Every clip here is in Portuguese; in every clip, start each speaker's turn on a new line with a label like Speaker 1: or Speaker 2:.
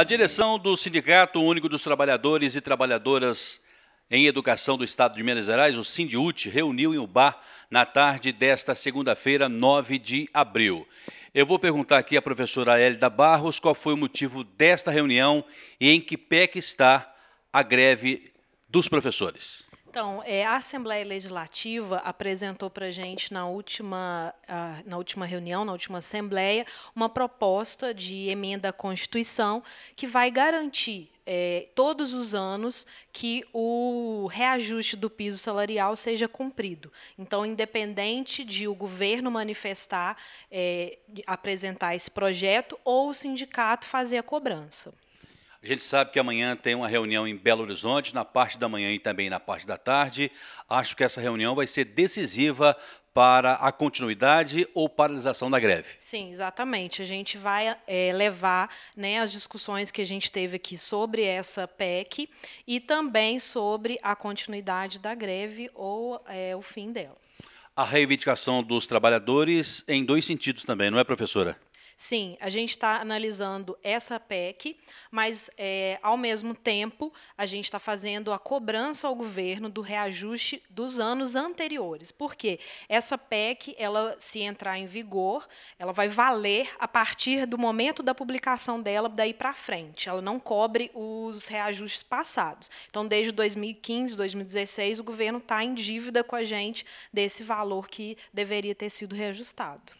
Speaker 1: A direção do Sindicato Único dos Trabalhadores e Trabalhadoras em Educação do Estado de Minas Gerais, o Sindiut, reuniu em Ubá na tarde desta segunda-feira, 9 de abril. Eu vou perguntar aqui à professora Hélida Barros qual foi o motivo desta reunião e em que pé que está a greve dos professores.
Speaker 2: Então, é, a Assembleia Legislativa apresentou para a gente na última, uh, na última reunião, na última Assembleia, uma proposta de emenda à Constituição que vai garantir é, todos os anos que o reajuste do piso salarial seja cumprido. Então, independente de o governo manifestar, é, apresentar esse projeto ou o sindicato fazer a cobrança.
Speaker 1: A gente sabe que amanhã tem uma reunião em Belo Horizonte, na parte da manhã e também na parte da tarde. Acho que essa reunião vai ser decisiva para a continuidade ou paralisação da greve.
Speaker 2: Sim, exatamente. A gente vai é, levar né, as discussões que a gente teve aqui sobre essa PEC e também sobre a continuidade da greve ou é, o fim dela.
Speaker 1: A reivindicação dos trabalhadores em dois sentidos também, não é, professora?
Speaker 2: Sim, a gente está analisando essa PEC, mas, é, ao mesmo tempo, a gente está fazendo a cobrança ao governo do reajuste dos anos anteriores. Porque essa PEC, ela, se entrar em vigor, ela vai valer a partir do momento da publicação dela daí para frente. Ela não cobre os reajustes passados. Então, desde 2015, 2016, o governo está em dívida com a gente desse valor que deveria ter sido reajustado.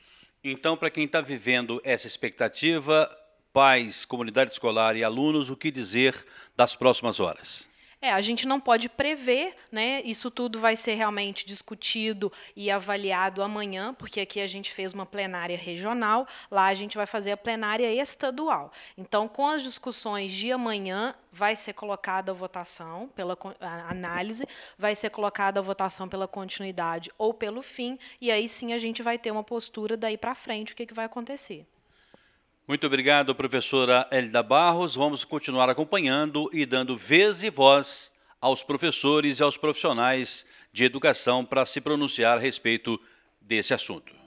Speaker 1: Então, para quem está vivendo essa expectativa, pais, comunidade escolar e alunos, o que dizer das próximas horas?
Speaker 2: É, a gente não pode prever, né? Isso tudo vai ser realmente discutido e avaliado amanhã, porque aqui a gente fez uma plenária regional, lá a gente vai fazer a plenária estadual. Então, com as discussões de amanhã, vai ser colocada a votação pela análise, vai ser colocada a votação pela continuidade ou pelo fim, e aí sim a gente vai ter uma postura daí para frente, o que, que vai acontecer.
Speaker 1: Muito obrigado, professora Elida Barros. Vamos continuar acompanhando e dando vez e voz aos professores e aos profissionais de educação para se pronunciar a respeito desse assunto.